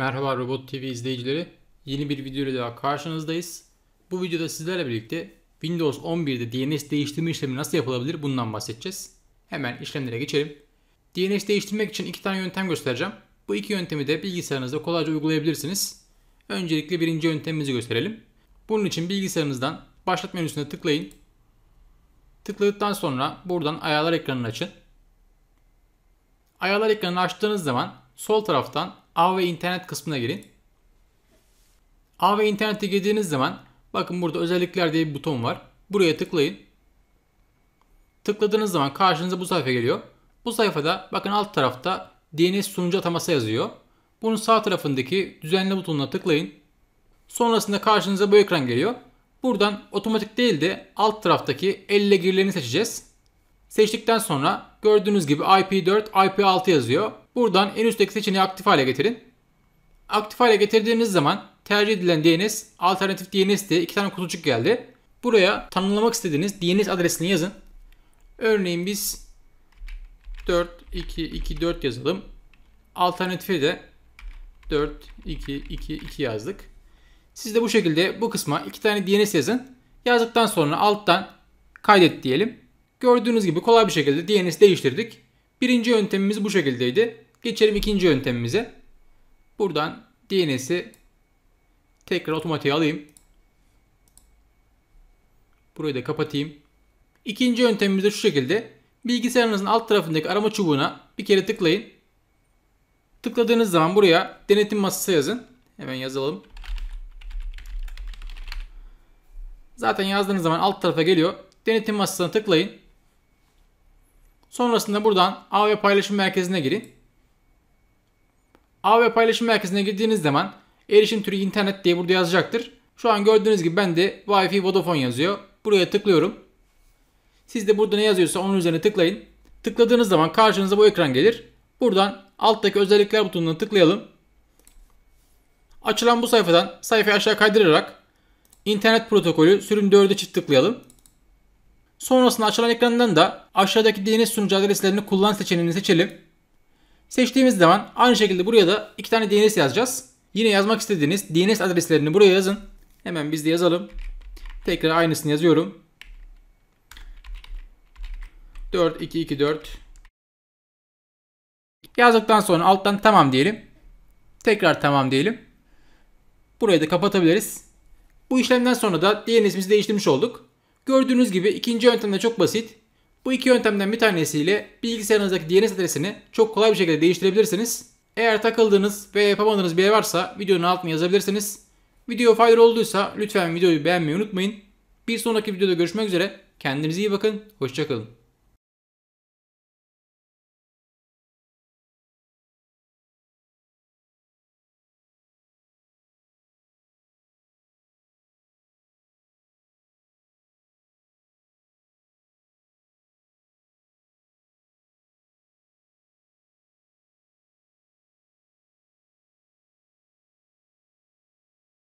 Merhaba Robot TV izleyicileri. Yeni bir video ile daha karşınızdayız. Bu videoda sizlerle birlikte Windows 11'de DNS değiştirme işlemi nasıl yapılabilir bundan bahsedeceğiz. Hemen işlemlere geçelim. DNS değiştirmek için iki tane yöntem göstereceğim. Bu iki yöntemi de bilgisayarınızda kolayca uygulayabilirsiniz. Öncelikle birinci yöntemimizi gösterelim. Bunun için bilgisayarınızdan başlat menüsüne tıklayın. Tıkladıktan sonra buradan ayarlar ekranını açın. Ayarlar ekranını açtığınız zaman sol taraftan Av ve internet kısmına girin. Av ve internete girdiğiniz zaman bakın burada özellikler diye bir buton var. Buraya tıklayın. Tıkladığınız zaman karşınıza bu sayfa geliyor. Bu sayfada bakın alt tarafta DNS sunucu ataması yazıyor. Bunun sağ tarafındaki düzenle butonuna tıklayın. Sonrasında karşınıza bu ekran geliyor. Buradan otomatik değil de alt taraftaki elle girilerini seçeceğiz. Seçtikten sonra gördüğünüz gibi IP4, IP6 yazıyor. Buradan en üstteki seçeneği aktif hale getirin. Aktif hale getirdiğiniz zaman tercih edilen DNS alternatif DNS diye iki tane kutucuk geldi. Buraya tanımlamak istediğiniz DNS adresini yazın. Örneğin biz 4224 yazalım. Alternatifi de 4222 yazdık. Siz de bu şekilde bu kısma iki tane DNS yazın. Yazdıktan sonra alttan kaydet diyelim. Gördüğünüz gibi kolay bir şekilde DNS değiştirdik. Birinci yöntemimiz bu şekildeydi. Geçelim ikinci yöntemimize. Buradan DNS'i tekrar otomatiğe alayım. Burayı da kapatayım. İkinci yöntemimiz de şu şekilde. Bilgisayarınızın alt tarafındaki arama çubuğuna bir kere tıklayın. Tıkladığınız zaman buraya denetim masası yazın. Hemen yazalım. Zaten yazdığınız zaman alt tarafa geliyor. Denetim masasına tıklayın. Sonrasında buradan ağ paylaşım merkezine girin ve paylaşım merkezine girdiğiniz zaman erişim türü internet diye burada yazacaktır. Şu an gördüğünüz gibi ben de Wi-Fi Vodafone yazıyor. Buraya tıklıyorum. Siz de burada ne yazıyorsa onun üzerine tıklayın. Tıkladığınız zaman karşınıza bu ekran gelir. Buradan alttaki özellikler butonuna tıklayalım. Açılan bu sayfadan sayfayı aşağı kaydırarak internet protokolü sürüm 4'e çift tıklayalım. Sonrasında açılan ekrandan da aşağıdaki DNS sunucu adreslerini kullan seçeneğini seçelim. Seçtiğimiz zaman aynı şekilde buraya da iki tane DNS yazacağız. Yine yazmak istediğiniz DNS adreslerini buraya yazın. Hemen biz de yazalım. Tekrar aynısını yazıyorum. 4224 Yazdıktan sonra alttan tamam diyelim. Tekrar tamam diyelim. Burayı da kapatabiliriz. Bu işlemden sonra da DNS'imizi değiştirmiş olduk. Gördüğünüz gibi ikinci yöntem de çok basit. Bu iki yöntemden bir tanesiyle bilgisayarınızdaki DNS adresini çok kolay bir şekilde değiştirebilirsiniz. Eğer takıldığınız ve yapamadığınız bir yer varsa videonun altına yazabilirsiniz. Video faydalı olduysa lütfen videoyu beğenmeyi unutmayın. Bir sonraki videoda görüşmek üzere. Kendinize iyi bakın. Hoşçakalın.